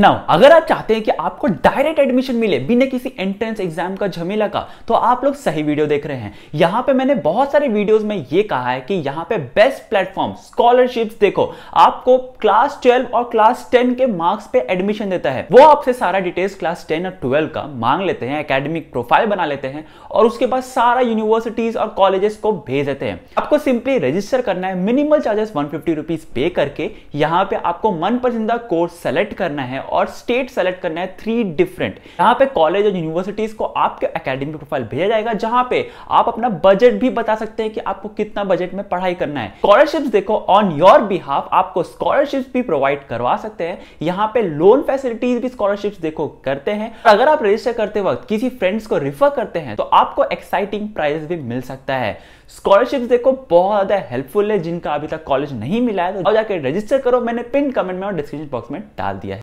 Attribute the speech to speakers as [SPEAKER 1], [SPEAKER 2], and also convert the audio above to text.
[SPEAKER 1] now अगर आप चाहते हैं कि आपको डायरेक्ट एडमिशन मिले बिना किसी एंट्रेंस एग्जाम का झमेला का तो आप लोग सही वीडियो देख रहे हैं यहां पे मैंने बहुत सारे वीडियोस में ये कहा है कि यहां पे बेस्ट प्लेटफॉर्म स्कॉलरशिप्स देखो आपको क्लास 12 और क्लास 10 के मार्क्स पे एडमिशन देता है वो आपसे सारा डिटेल्स क्लास टेन और ट्वेल्व का मांग लेते हैं अकेडमिक प्रोफाइल बना लेते हैं और उसके बाद सारा यूनिवर्सिटीज और कॉलेजेस को भेज देते हैं आपको सिंपली रजिस्टर करना है मिनिमल चार्जेस वन पे करके यहाँ पे आपको मन पसंदा कोर्स सेलेक्ट करना है और स्टेट सेलेक्ट करना है थ्री डिफरेंट यहाँ पे कॉलेज और यूनिवर्सिटीज को आपके एकेडमिक प्रोफाइल भेजा जाएगा जहां पे आप अपना बजट भी बता सकते हैं कि आपको कितना बजट में पढ़ाई करना है स्कॉलरशिप देखो ऑन योर बिहाफ आपको स्कॉलरशिप भी प्रोवाइड करवा सकते हैं यहाँ पे लोन फैसिलिटीज भी स्कॉलरशिप देखो करते हैं अगर आप रजिस्टर करते वक्त किसी फ्रेंड्स को रिफर करते हैं तो आपको एक्साइटिंग प्राइजेस भी मिल सकता है स्कॉलरशिप देखो बहुत ज्यादा हेल्पफुल है जिनका अभी तक कॉलेज नहीं मिला है तो जाके रजिस्टर करो मैंने पिन कमेंट में और डिस्क्रिप्शन बॉक्स में डाल दिया है